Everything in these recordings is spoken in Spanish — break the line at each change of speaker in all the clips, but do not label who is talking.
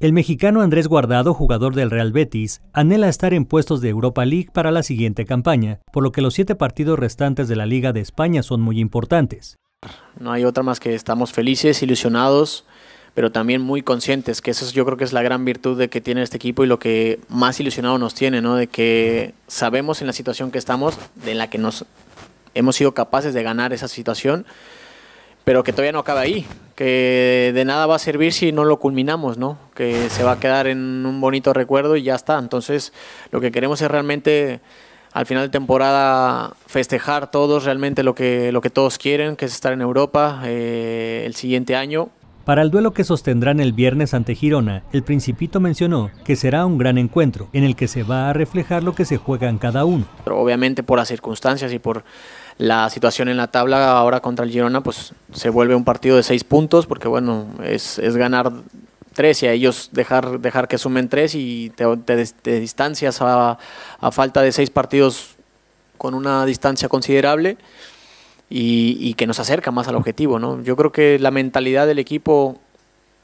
El mexicano Andrés Guardado, jugador del Real Betis, anhela estar en puestos de Europa League para la siguiente campaña, por lo que los siete partidos restantes de la Liga de España son muy importantes.
No hay otra más que estamos felices, ilusionados, pero también muy conscientes, que eso yo creo que es la gran virtud de que tiene este equipo y lo que más ilusionado nos tiene, ¿no? De que sabemos en la situación que estamos, de la que nos hemos sido capaces de ganar esa situación pero que todavía no acaba ahí, que de nada va a servir si no lo culminamos, ¿no? Que se va a quedar en un bonito recuerdo y ya está. Entonces, lo que queremos es realmente al final de temporada festejar todos realmente lo que, lo que todos quieren, que es estar en Europa eh, el siguiente año
para el duelo que sostendrán el viernes ante Girona, el Principito mencionó que será un gran encuentro en el que se va a reflejar lo que se juega en cada uno.
obviamente por las circunstancias y por la situación en la tabla ahora contra el Girona, pues se vuelve un partido de seis puntos porque bueno, es, ganar tres y a ellos dejar, dejar que sumen tres y te, distancias a, a falta de seis partidos con una distancia considerable y, que nos acerca más al objetivo. ¿no? Yo creo que la mentalidad del equipo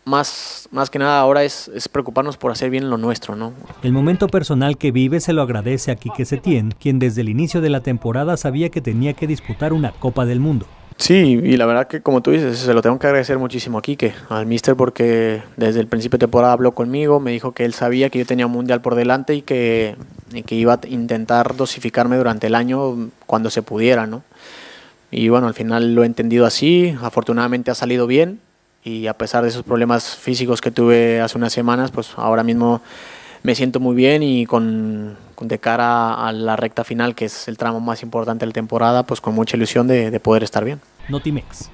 más, más que nada ahora es, preocuparnos por hacer bien lo nuestro, ¿no?
El momento personal que vive se lo agradece a Quique Setién, quien desde el inicio de la temporada sabía que tenía que disputar una Copa del Mundo.
Sí, y la verdad que como tú dices, se lo tengo que agradecer muchísimo a Quique, al míster, porque desde el principio de temporada habló conmigo, me dijo que él sabía que yo tenía un Mundial por delante y que, y que iba a intentar dosificarme durante el año cuando se pudiera, ¿no? Y bueno, al final lo he entendido así, afortunadamente ha salido bien y a pesar de esos problemas físicos que tuve hace unas semanas, pues ahora mismo me siento muy bien y con, de cara a la recta final, que es el tramo más importante de la temporada, pues con mucha ilusión de, de poder estar bien.
Notimex.